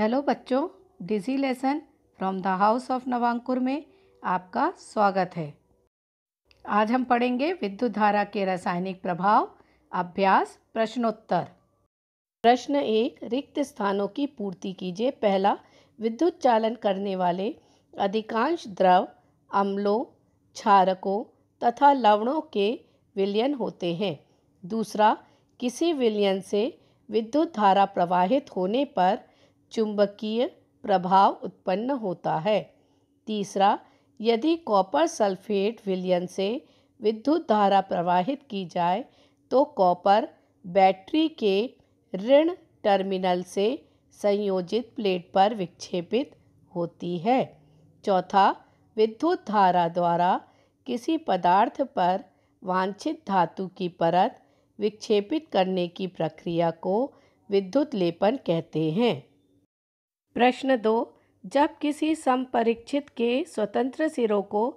hello बच्चों digi lesson from the house of Navankur में आपका स्वागत है आज हम पढ़ेंगे विद्युत धारा के रासायनिक प्रभाव अभ्यास प्रश्नोत्तर प्रश्न एक रिक्त स्थानों की पूर्ति कीजिए पहला विद्युत चालन करने वाले अधिकांश द्रव अम्लों क्षारकों तथा लवणों के विलयन होते हैं दूसरा किसी विलयन से विद्युत धारा प्रवाहित होने पर चुंबकीय प्रभाव उत्पन्न होता है तीसरा यदि कॉपर सल्फेट विलयन से विद्युत धारा प्रवाहित की जाए तो कॉपर बैटरी के ऋण टर्मिनल से संयोजित प्लेट पर विक्षेपित होती है चौथा विद्युत धारा द्वारा किसी पदार्थ पर वांछित धातु की परत विक्षेपित करने की प्रक्रिया को विद्युत लेपन कहते हैं प्रश्न दो जब किसी समपरीक्षित के स्वतंत्र सिरों को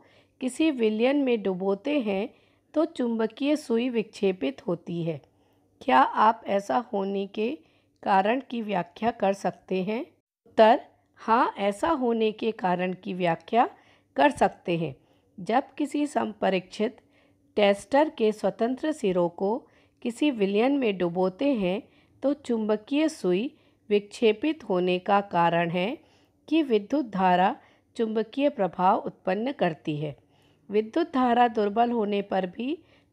किसी विलयन में डुबोते हैं तो चुंबकीय सुई विक्षेपित होती है क्या आप ऐसा होने के कारण की व्याख्या कर सकते हैं उत्तर हाँ ऐसा होने के कारण की व्याख्या कर सकते हैं जब किसी समपरीक्षित टेस्टर के स्वतंत्र सिरों को किसी विलयन में डुबोते हैं तो चुंबकीय सुई विक्षेपित होने का कारण है कि विद्युत धारा चुंबकीय प्रभाव उत्पन्न करती है विद्युत धारा दुर्बल होने पर भी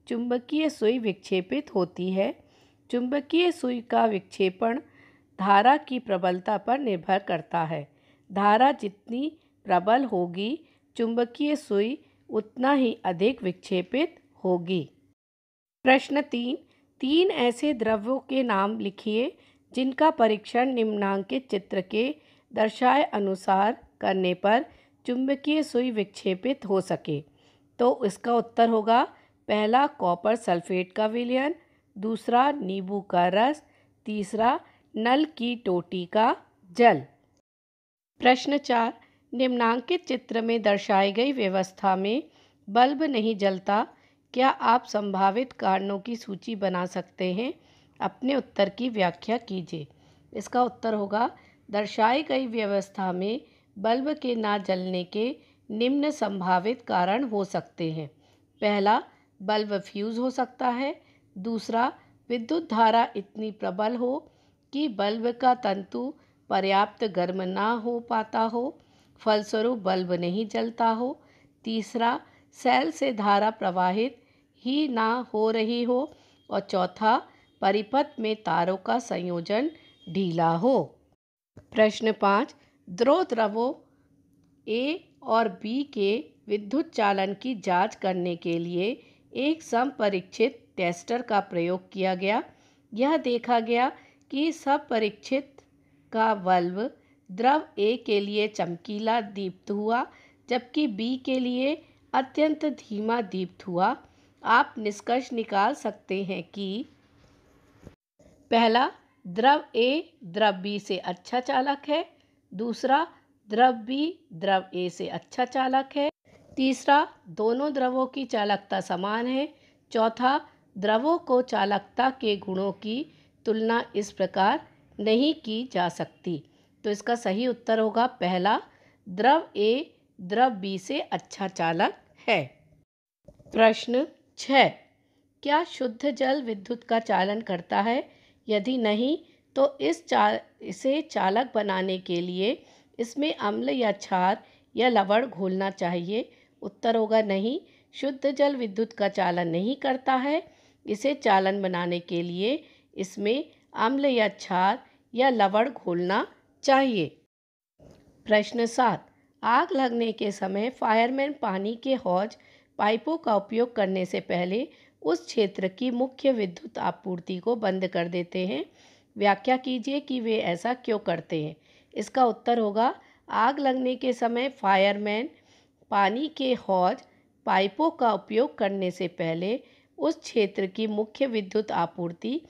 चुंबकीय सुई विक्षेपित होती है चुंबकीय सुई का विक्षेपण धारा की प्रबलता पर निर्भर करता है धारा जितनी प्रबल होगी चुंबकीय सुई उतना ही अधिक विक्षेपित होगी प्रश्न तीन तीन ऐसे द्रव्यों के नाम लिखिए जिनका परीक्षण निम्नांकित चित्र के दर्शाए अनुसार करने पर चुंबकीय सुई विक्षेपित हो सके तो इसका उत्तर होगा पहला कॉपर सल्फेट का विलयन दूसरा नींबू का रस तीसरा नल की टोटी का जल प्रश्न चार निम्नांकित चित्र में दर्शाई गई व्यवस्था में बल्ब नहीं जलता क्या आप संभावित कारणों की सूची बना सकते हैं अपने उत्तर की व्याख्या कीजिए इसका उत्तर होगा दर्शाई गई व्यवस्था में बल्ब के ना जलने के निम्न संभावित कारण हो सकते हैं पहला बल्ब फ्यूज़ हो सकता है दूसरा विद्युत धारा इतनी प्रबल हो कि बल्ब का तंतु पर्याप्त गर्म ना हो पाता हो फलस्वरूप बल्ब नहीं जलता हो तीसरा सेल से धारा प्रवाहित ही ना हो रही हो और चौथा परिपथ में तारों का संयोजन ढीला हो प्रश्न पाँच द्रो द्रवों ए और बी के विद्युत चालन की जांच करने के लिए एक समपरीक्षित टेस्टर का प्रयोग किया गया यह देखा गया कि सब परीक्षित का बल्ब द्रव ए के लिए चमकीला दीप्त हुआ जबकि बी के लिए अत्यंत धीमा दीप्त हुआ आप निष्कर्ष निकाल सकते हैं कि पहला द्रव ए द्रव बी से अच्छा चालक है दूसरा द्रव बी द्रव ए से अच्छा चालक है तीसरा दोनों द्रवों की चालकता समान है चौथा द्रवों को चालकता के गुणों की तुलना इस प्रकार नहीं की जा सकती तो इसका सही उत्तर होगा पहला द्रव ए द्रव बी से अच्छा चालक है प्रश्न छः क्या शुद्ध जल विद्युत का चालन करता है यदि नहीं तो इस चा इसे चालक बनाने के लिए इसमें अम्ल या छार या लवण घोलना चाहिए उत्तर होगा नहीं शुद्ध जल विद्युत का चालन नहीं करता है इसे चालन बनाने के लिए इसमें अम्ल या क्षार या लवण घोलना चाहिए प्रश्न सात आग लगने के समय फायरमैन पानी के हौज पाइपों का उपयोग करने से पहले उस क्षेत्र की मुख्य विद्युत आपूर्ति को बंद कर देते हैं व्याख्या कीजिए कि वे ऐसा क्यों करते हैं इसका उत्तर होगा आग लगने के समय फायरमैन पानी के हौज पाइपों का उपयोग करने से पहले उस क्षेत्र की मुख्य विद्युत आपूर्ति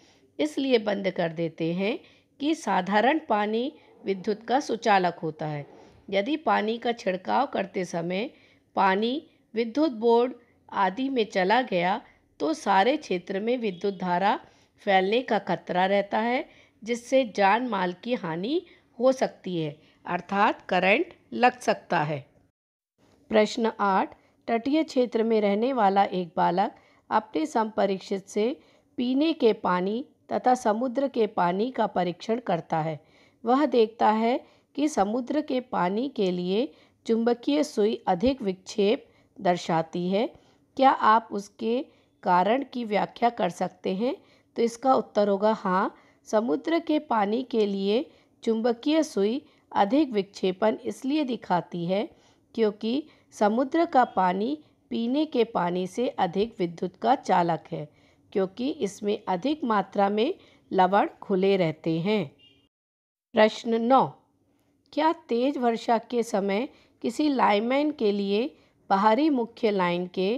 इसलिए बंद कर देते हैं कि साधारण पानी विद्युत का सुचालक होता है यदि पानी का छिड़काव करते समय पानी विद्युत बोर्ड आदि में चला गया तो सारे क्षेत्र में विद्युत धारा फैलने का खतरा रहता है जिससे जान माल की हानि हो सकती है अर्थात करंट लग सकता है प्रश्न आठ तटीय क्षेत्र में रहने वाला एक बालक अपने संपरीक्षित से पीने के पानी तथा समुद्र के पानी का परीक्षण करता है वह देखता है कि समुद्र के पानी के लिए चुंबकीय सुई अधिक विक्षेप दर्शाती है क्या आप उसके कारण की व्याख्या कर सकते हैं तो इसका उत्तर होगा हाँ समुद्र के पानी के लिए चुंबकीय सुई अधिक विक्षेपण इसलिए दिखाती है क्योंकि समुद्र का पानी पीने के पानी से अधिक विद्युत का चालक है क्योंकि इसमें अधिक मात्रा में लवण खुले रहते हैं प्रश्न नौ क्या तेज वर्षा के समय किसी लाइमैन के लिए बाहरी मुख्य लाइन के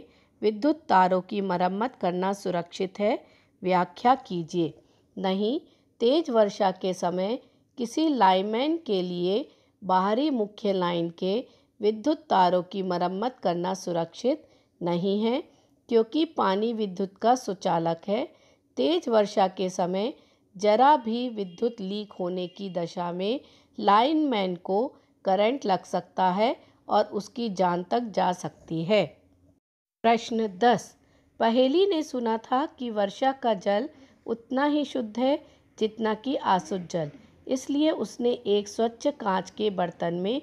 विद्युत तारों की मरम्मत करना सुरक्षित है व्याख्या कीजिए नहीं तेज वर्षा के समय किसी लाइनमैन के लिए बाहरी मुख्य लाइन के विद्युत तारों की मरम्मत करना सुरक्षित नहीं है क्योंकि पानी विद्युत का सुचालक है तेज वर्षा के समय जरा भी विद्युत लीक होने की दशा में लाइनमैन को करंट लग सकता है और उसकी जान तक जा सकती है प्रश्न दस पहेली ने सुना था कि वर्षा का जल उतना ही शुद्ध है जितना कि आसुत जल इसलिए उसने एक स्वच्छ कांच के बर्तन में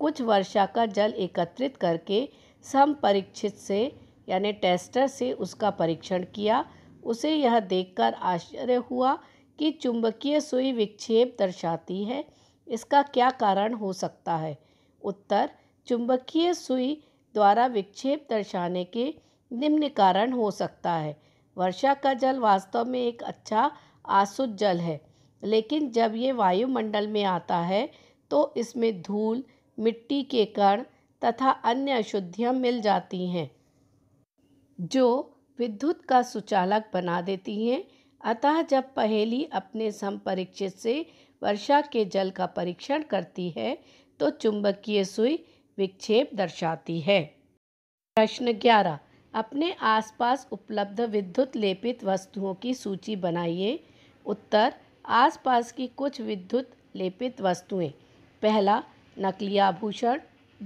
कुछ वर्षा का जल एकत्रित करके सम परीक्षित से यानी टेस्टर से उसका परीक्षण किया उसे यह देखकर आश्चर्य हुआ कि चुंबकीय सुई विक्षेप दर्शाती है इसका क्या कारण हो सकता है उत्तर चुंबकीय सुई द्वारा विक्षेप दर्शाने के निम्न कारण हो सकता है वर्षा का जल वास्तव में एक अच्छा आसुत जल है लेकिन जब ये वायुमंडल में आता है तो इसमें धूल मिट्टी के कण तथा अन्य अशुद्धियाँ मिल जाती हैं जो विद्युत का सुचालक बना देती हैं अतः जब पहेली अपने समपरीक्षित से वर्षा के जल का परीक्षण करती है तो चुंबकीय सुई विक्षेप दर्शाती है प्रश्न ग्यारह अपने आसपास उपलब्ध विद्युत लेपित वस्तुओं की सूची बनाइए उत्तर आसपास की कुछ विद्युत लेपित वस्तुएं पहला नकली आभूषण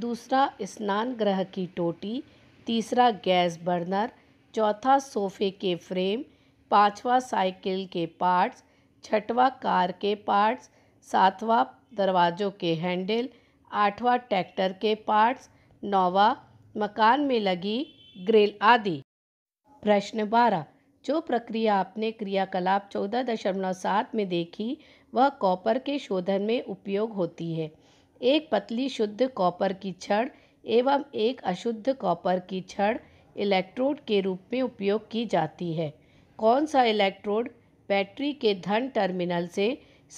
दूसरा स्नान ग्रह की टोटी तीसरा गैस बर्नर चौथा सोफे के फ्रेम पांचवा साइकिल के पार्ट्स छठवा कार के पार्ट्स सातवां दरवाज़ों के हैंडल आठवां ट्रैक्टर के पार्ट्स नौवा मकान में लगी ग्रिल आदि प्रश्न बारह जो प्रक्रिया आपने क्रियाकलाप चौदह दशमलव सात में देखी वह कॉपर के शोधन में उपयोग होती है एक पतली शुद्ध कॉपर की छड़ एवं एक अशुद्ध कॉपर की छड़ इलेक्ट्रोड के रूप में उपयोग की जाती है कौन सा इलेक्ट्रोड बैटरी के धन टर्मिनल से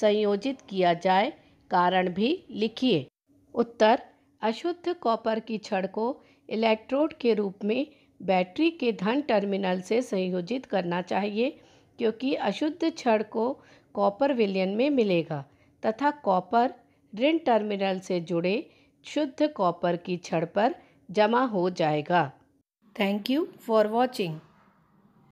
संयोजित किया जाए कारण भी लिखिए उत्तर अशुद्ध कॉपर की छड़ को इलेक्ट्रोड के रूप में बैटरी के धन टर्मिनल से संयोजित करना चाहिए क्योंकि अशुद्ध छड़ को कॉपर विलयन में मिलेगा तथा कॉपर ऋण टर्मिनल से जुड़े शुद्ध कॉपर की छड़ पर जमा हो जाएगा थैंक यू फॉर वॉचिंग